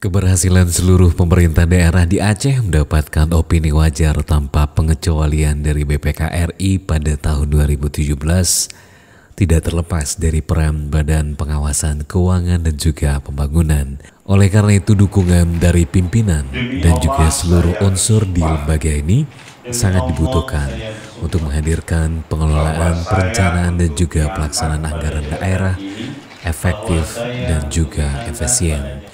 Keberhasilan seluruh pemerintah daerah di Aceh mendapatkan opini wajar tanpa pengecualian dari BPK RI pada tahun 2017 tidak terlepas dari peran Badan Pengawasan Keuangan dan juga Pembangunan. Oleh karena itu dukungan dari pimpinan dan juga seluruh unsur di lembaga ini sangat dibutuhkan untuk menghadirkan pengelolaan perencanaan dan juga pelaksanaan anggaran daerah efektif dan juga efisien.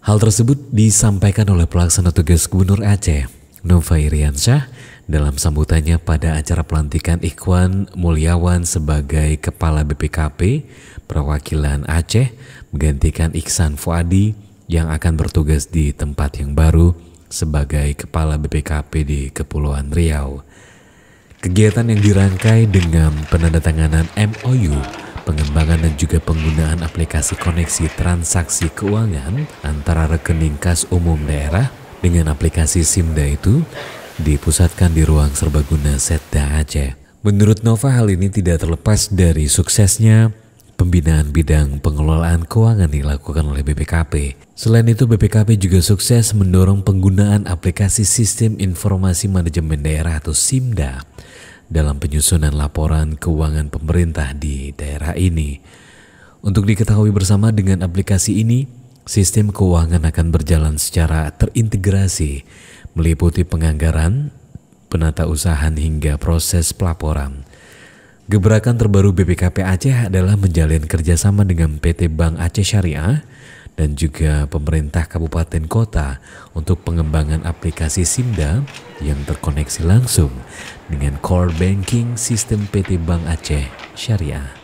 Hal tersebut disampaikan oleh pelaksana tugas Gubernur Aceh, Nova Iriansyah, dalam sambutannya pada acara pelantikan Ikhwan Mulyawan sebagai Kepala BPKP Perwakilan Aceh menggantikan Iksan Fuadi yang akan bertugas di tempat yang baru sebagai Kepala BPKP di Kepulauan Riau. Kegiatan yang dirangkai dengan penandatanganan MOU pengembangan dan juga penggunaan aplikasi koneksi transaksi keuangan antara rekening kas umum daerah dengan aplikasi SIMDA itu dipusatkan di ruang serbaguna Setda Aceh. Menurut Nova hal ini tidak terlepas dari suksesnya pembinaan bidang pengelolaan keuangan dilakukan oleh BPKP. Selain itu, BPKP juga sukses mendorong penggunaan aplikasi Sistem Informasi Manajemen Daerah atau SIMDA dalam penyusunan laporan keuangan pemerintah di daerah ini. Untuk diketahui bersama dengan aplikasi ini, sistem keuangan akan berjalan secara terintegrasi, meliputi penganggaran, penata usahaan hingga proses pelaporan. Gebrakan terbaru BPKP Aceh adalah menjalin kerjasama dengan PT Bank Aceh Syariah dan juga pemerintah kabupaten kota untuk pengembangan aplikasi SIMDA yang terkoneksi langsung dengan core banking sistem PT Bank Aceh Syariah.